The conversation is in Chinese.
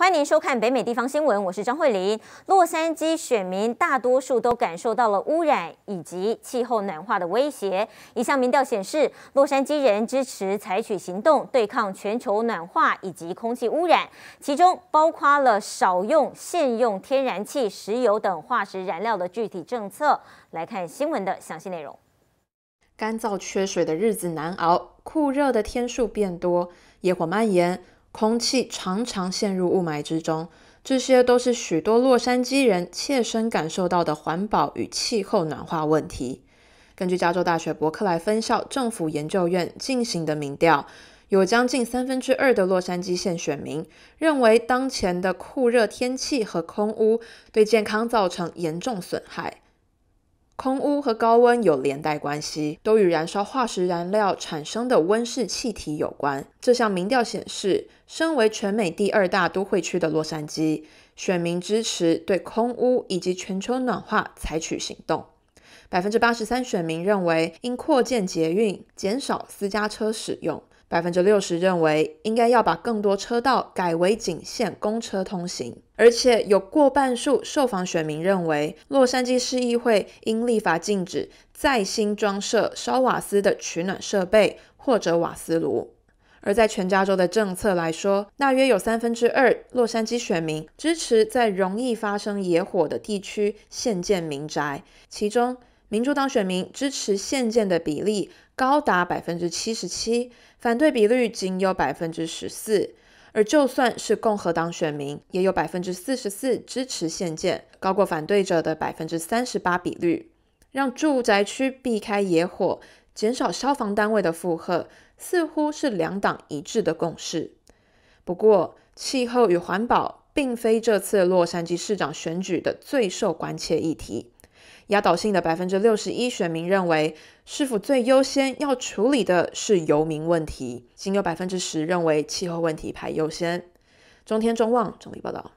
欢迎您收看北美地方新闻，我是张慧玲。洛杉矶选民大多数都感受到了污染以及气候暖化的威胁。一项民调显示，洛杉矶人支持采取行动对抗全球暖化以及空气污染，其中包括了少用、限用天然气、石油等化石燃料的具体政策。来看新闻的详细内容。干燥缺水的日子难熬，酷热的天数变多，野火蔓延。空气常常陷入雾霾之中，这些都是许多洛杉矶人切身感受到的环保与气候暖化问题。根据加州大学伯克莱分校政府研究院进行的民调，有将近三分之二的洛杉矶县选民认为，当前的酷热天气和空污对健康造成严重损害。空污和高温有连带关系，都与燃烧化石燃料产生的温室气体有关。这项民调显示，身为全美第二大都会区的洛杉矶，选民支持对空污以及全球暖化采取行动。百分之八十三选民认为应扩建捷运，减少私家车使用。百分之六十认为应该要把更多车道改为仅限公车通行，而且有过半数受访选民认为洛杉矶市议会应立法禁止再新装设烧瓦斯的取暖设备或者瓦斯炉。而在全加州的政策来说，大约有三分之二洛杉矶选民支持在容易发生野火的地区现建民宅，其中。民主党选民支持限建的比例高达百分之七十七，反对比率仅有百分之十四。而就算是共和党选民，也有百分之四十四支持限建，高过反对者的百分之三十八比率。让住宅区避开野火，减少消防单位的负荷，似乎是两党一致的共识。不过，气候与环保并非这次洛杉矶市长选举的最受关切议题。压倒性的百分之六十一选民认为，市府最优先要处理的是游民问题，仅有百分之十认为气候问题排优先。中天中望，整理报道。